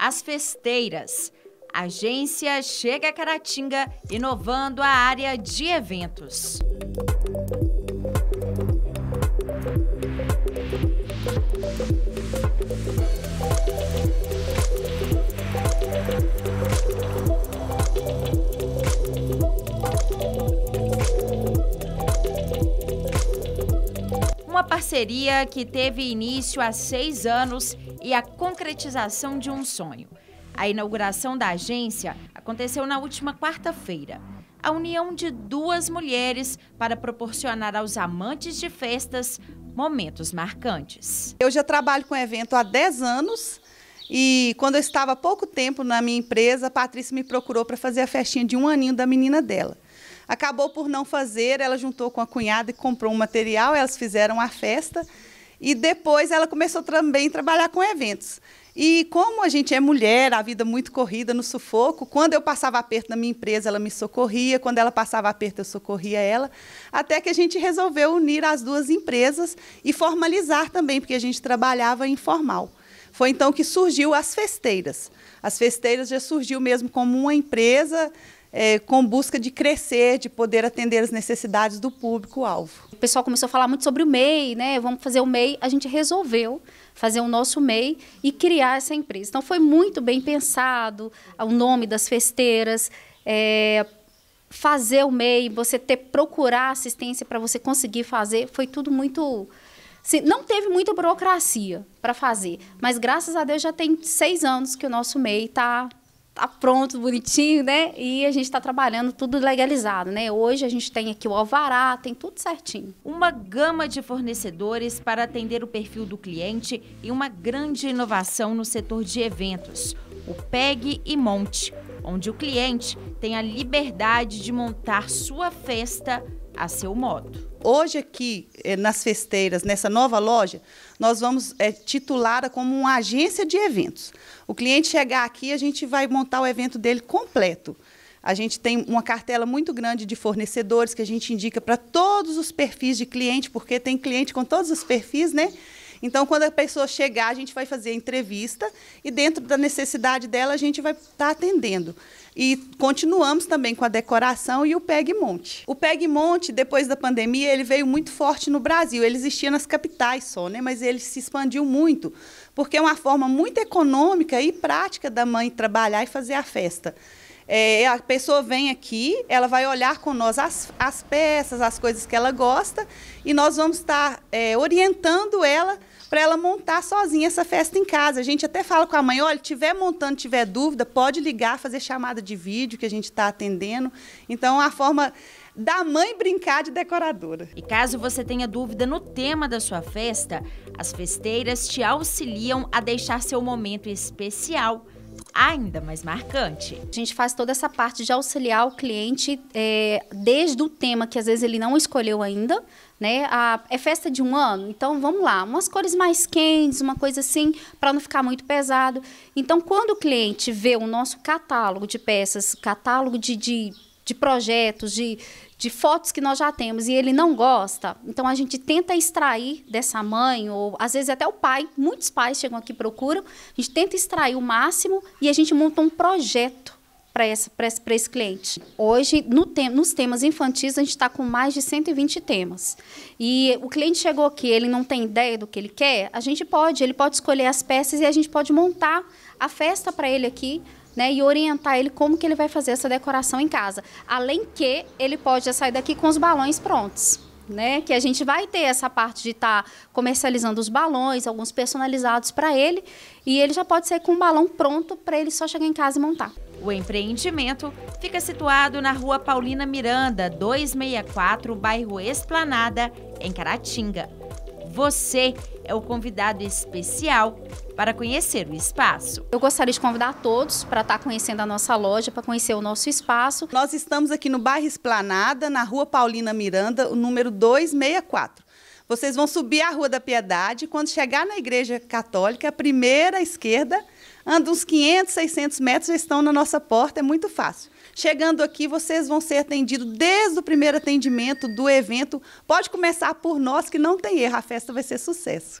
as festeiras. A agência chega a Caratinga inovando a área de eventos. parceria que teve início há seis anos e a concretização de um sonho. A inauguração da agência aconteceu na última quarta-feira. A união de duas mulheres para proporcionar aos amantes de festas momentos marcantes. Eu já trabalho com evento há 10 anos e quando eu estava há pouco tempo na minha empresa, a Patrícia me procurou para fazer a festinha de um aninho da menina dela acabou por não fazer, ela juntou com a cunhada e comprou um material, elas fizeram a festa e depois ela começou também a trabalhar com eventos. E como a gente é mulher, a vida muito corrida, no sufoco, quando eu passava aperto na minha empresa, ela me socorria, quando ela passava aperto, eu socorria ela, até que a gente resolveu unir as duas empresas e formalizar também, porque a gente trabalhava informal. Foi então que surgiu as festeiras. As festeiras já surgiu mesmo como uma empresa é, com busca de crescer, de poder atender as necessidades do público-alvo. O pessoal começou a falar muito sobre o MEI, né? Vamos fazer o MEI. A gente resolveu fazer o nosso MEI e criar essa empresa. Então foi muito bem pensado o nome das festeiras. É, fazer o MEI, você ter procurar assistência para você conseguir fazer, foi tudo muito Sim, não teve muita burocracia para fazer, mas graças a Deus já tem seis anos que o nosso MEI está tá pronto, bonitinho, né? E a gente está trabalhando tudo legalizado, né? Hoje a gente tem aqui o alvará, tem tudo certinho. Uma gama de fornecedores para atender o perfil do cliente e uma grande inovação no setor de eventos, o PEG e Monte, onde o cliente tem a liberdade de montar sua festa a seu modo. Hoje aqui, eh, nas festeiras, nessa nova loja, nós vamos é, titulada como uma agência de eventos. O cliente chegar aqui, a gente vai montar o evento dele completo. A gente tem uma cartela muito grande de fornecedores que a gente indica para todos os perfis de cliente, porque tem cliente com todos os perfis, né? Então, quando a pessoa chegar, a gente vai fazer a entrevista e, dentro da necessidade dela, a gente vai estar tá atendendo. E continuamos também com a decoração e o PEG Monte. O PEG Monte, depois da pandemia, ele veio muito forte no Brasil. Ele existia nas capitais só, né? mas ele se expandiu muito, porque é uma forma muito econômica e prática da mãe trabalhar e fazer a festa. É, a pessoa vem aqui, ela vai olhar com nós as, as peças, as coisas que ela gosta, e nós vamos estar tá, é, orientando ela para ela montar sozinha essa festa em casa. A gente até fala com a mãe, olha, tiver montando, tiver dúvida, pode ligar, fazer chamada de vídeo que a gente está atendendo. Então, a forma da mãe brincar de decoradora. E caso você tenha dúvida no tema da sua festa, as festeiras te auxiliam a deixar seu momento especial ainda mais marcante. A gente faz toda essa parte de auxiliar o cliente é, desde o tema que às vezes ele não escolheu ainda, né? A, é festa de um ano, então vamos lá, umas cores mais quentes, uma coisa assim, para não ficar muito pesado. Então, quando o cliente vê o nosso catálogo de peças, catálogo de, de de projetos, de, de fotos que nós já temos e ele não gosta, então a gente tenta extrair dessa mãe, ou às vezes até o pai, muitos pais chegam aqui e procuram, a gente tenta extrair o máximo e a gente monta um projeto para esse, esse, esse cliente. Hoje, no te nos temas infantis, a gente está com mais de 120 temas. E o cliente chegou aqui, ele não tem ideia do que ele quer, a gente pode, ele pode escolher as peças e a gente pode montar a festa para ele aqui, né, e orientar ele como que ele vai fazer essa decoração em casa. Além que ele pode sair daqui com os balões prontos. Né, que a gente vai ter essa parte de estar tá comercializando os balões, alguns personalizados para ele, e ele já pode sair com um balão pronto para ele só chegar em casa e montar. O empreendimento fica situado na rua Paulina Miranda, 264, bairro Esplanada, em Caratinga. Você é o convidado especial para conhecer o espaço. Eu gostaria de convidar todos para estar conhecendo a nossa loja, para conhecer o nosso espaço. Nós estamos aqui no bairro Esplanada, na rua Paulina Miranda, o número 264. Vocês vão subir a Rua da Piedade, quando chegar na Igreja Católica, a primeira esquerda, anda uns 500, 600 metros, já estão na nossa porta, é muito fácil. Chegando aqui, vocês vão ser atendidos desde o primeiro atendimento do evento. Pode começar por nós, que não tem erro, a festa vai ser sucesso.